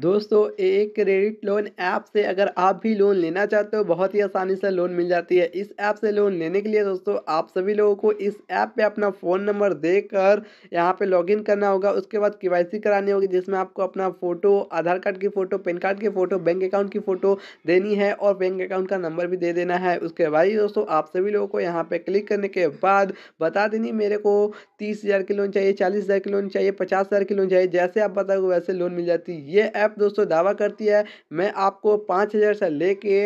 दोस्तों एक credit loan app से अगर आप भी लोन लेना चाहते हो बहुत ही आसानी से लोन मिल जाती है इस ऐप से लोन लेने के लिए दोस्तों आप सभी लोगों को इस ऐप पे अपना फ़ोन नंबर देकर यहाँ पे लॉगिन करना होगा उसके बाद केवाईसी करानी होगी जिसमें आपको अपना फ़ोटो आधार कार्ड की फ़ोटो पेन कार्ड की फ़ोटो बैंक अकाउंट की फ़ोटो देनी है और बैंक अकाउंट का नंबर भी दे देना है उसके बाद ही दोस्तों आप सभी लोगों को यहाँ पर क्लिक करने के बाद बता देनी मेरे को तीस हज़ार की लोन चाहिए चालीस हज़ार की लोन चाहिए पचास हज़ार की लोन चाहिए जैसे आप बताओगे वैसे लोन मिल जाती है ये ऐप ऐप दोस्तों दावा करती है मैं आपको पाँच हज़ार से लेके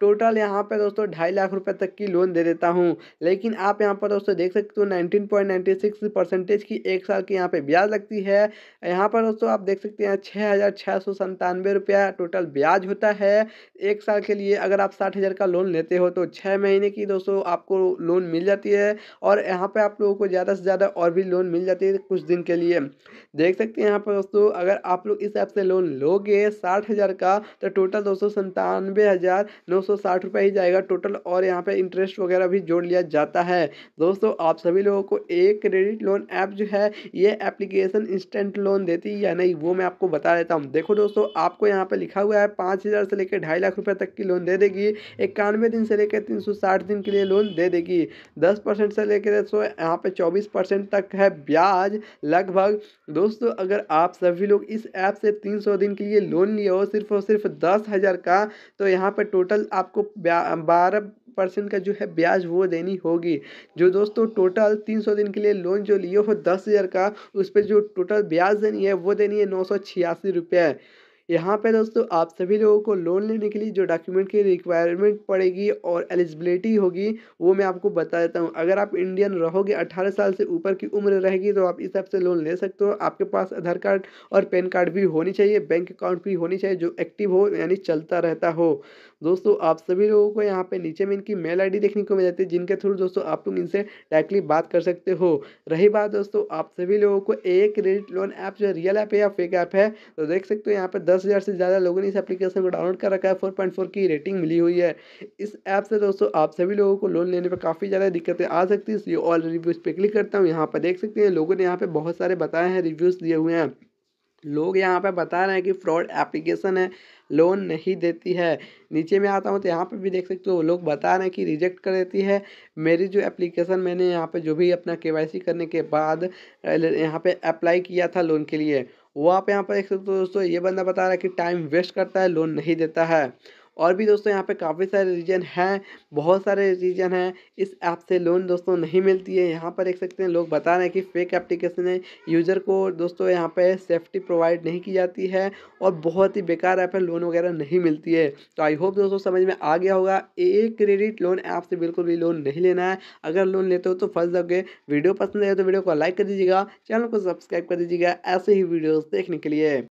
टोटल यहाँ पर दोस्तों ढाई लाख रुपये तक की लोन दे देता हूँ लेकिन आप यहाँ पर दोस्तों देख सकते हो nineteen point ninety six percentage की एक साल की यहाँ पे ब्याज लगती है यहाँ पर दोस्तों आप देख सकते हैं छः हज़ार छः सौ संतानवे रुपया टोटल ब्याज होता है एक साल के लिए अगर आप साठ हज़ार का लोन लेते हो तो छः महीने की दोस्तों आपको लोन मिल जाती है और यहाँ पर आप लोगों को ज़्यादा से ज़्यादा और भी लोन मिल जाती है कुछ दिन के लिए देख सकते हैं यहाँ पर दोस्तों अगर आप लोग इस ऐप से लोन लोगे साठ हज़ार का तो टोटल दोस्तों संतानवे हज़ार नौ सौ सौ साठ ही जाएगा टोटल और यहाँ पे इंटरेस्ट वगैरह भी जोड़ लिया जाता है दोस्तों आप सभी लोगों को एक क्रेडिट लोन ऐप जो है ये एप्लीकेशन इंस्टेंट लोन देती है या नहीं वो मैं आपको बता देता हूँ देखो दोस्तों आपको यहाँ पर लिखा हुआ है पाँच से लेकर ढाई लाख रुपये तक की लोन दे देगी इक्यानवे दिन से लेकर तीन दिन के लिए लोन दे देगी दस से लेकर सो यहाँ पर चौबीस तक है ब्याज लगभग दोस्तों अगर आप सभी लोग इस ऐप से तीन दिन के लिए लोन लिए हो सिर्फ और सिर्फ दस हज़ार का तो यहाँ पर टोटल आप आपको बारह परसेंट का जो है ब्याज वो देनी होगी जो दोस्तों टोटल तीन सौ दिन के लिए लोन जो लिए हो दस हज़ार का उस पर जो टोटल ब्याज देनी है वो देनी है नौ सौ छियासी रुपये यहाँ पे दोस्तों आप सभी लोगों को लोन लेने के लिए जो डॉक्यूमेंट की रिक्वायरमेंट पड़ेगी और एलिजिबिलिटी होगी वो मैं आपको बता देता हूँ अगर आप इंडियन रहोगे 18 साल से ऊपर की उम्र रहेगी तो आप इस हिसाब से लोन ले सकते हो आपके पास आधार कार्ड और पैन कार्ड भी होनी चाहिए बैंक अकाउंट भी होनी चाहिए जो एक्टिव हो यानी चलता रहता हो दोस्तों आप सभी लोगों को यहाँ पे नीचे में इनकी मेल आईडी देखने को मिल जाती है जिनके थ्रू दोस्तों आप लोग इनसे डायरेक्टली बात कर सकते हो रही बात दोस्तों आप सभी लोगों को एक क्रेडिट लोन ऐप जो रियल ऐप है या फेक ऐप है तो देख सकते हो यहाँ पर दस हज़ार से ज़्यादा लोगों ने इस एप्लीकेशन को डाउनलोड कर रखा है फोर पॉइंट फोर की रेटिंग मिली हुई है इस ऐप से दोस्तों आप सभी लोगों को लोन लेने पर काफ़ी ज़्यादा दिक्कतें आ सकती है इसलिए ऑल रिव्यूज़ पर क्लिक करता हूँ यहाँ पर देख सकते हैं लोगों ने यहाँ पर बहुत सारे बताए हैं रिव्यूज़ दिए हुए हैं लोग यहाँ पे बता रहे हैं कि फ्रॉड एप्लीकेशन है लोन नहीं देती है नीचे में आता हूँ तो यहाँ पे भी देख सकते हो लोग बता रहे हैं कि रिजेक्ट कर देती है मेरी जो एप्लीकेशन मैंने यहाँ पे जो भी अपना केवाईसी करने के बाद यहाँ पे अप्लाई किया था लोन के लिए वो आप यहाँ पर देख सकते हो दोस्तों ये बंदा बता रहा है कि टाइम वेस्ट करता है लोन नहीं देता है और भी दोस्तों यहाँ पे काफ़ी सारे रीजन हैं बहुत सारे रीजन हैं इस ऐप से लोन दोस्तों नहीं मिलती है यहाँ पर देख सकते हैं लोग बता रहे हैं कि फेक एप्लीकेशन है यूज़र को दोस्तों यहाँ पे सेफ्टी प्रोवाइड नहीं की जाती है और बहुत ही बेकार ऐप है लोन वगैरह नहीं मिलती है तो आई होप दोस्तों समझ में आ गया होगा एक क्रेडिट लोन ऐप से बिल्कुल भी लोन नहीं लेना है अगर लोन लेते हो तो फंस जाओगे वीडियो पसंद आए तो वीडियो को लाइक कर दीजिएगा चैनल को सब्सक्राइब कर दीजिएगा ऐसे ही वीडियोज़ देखने के लिए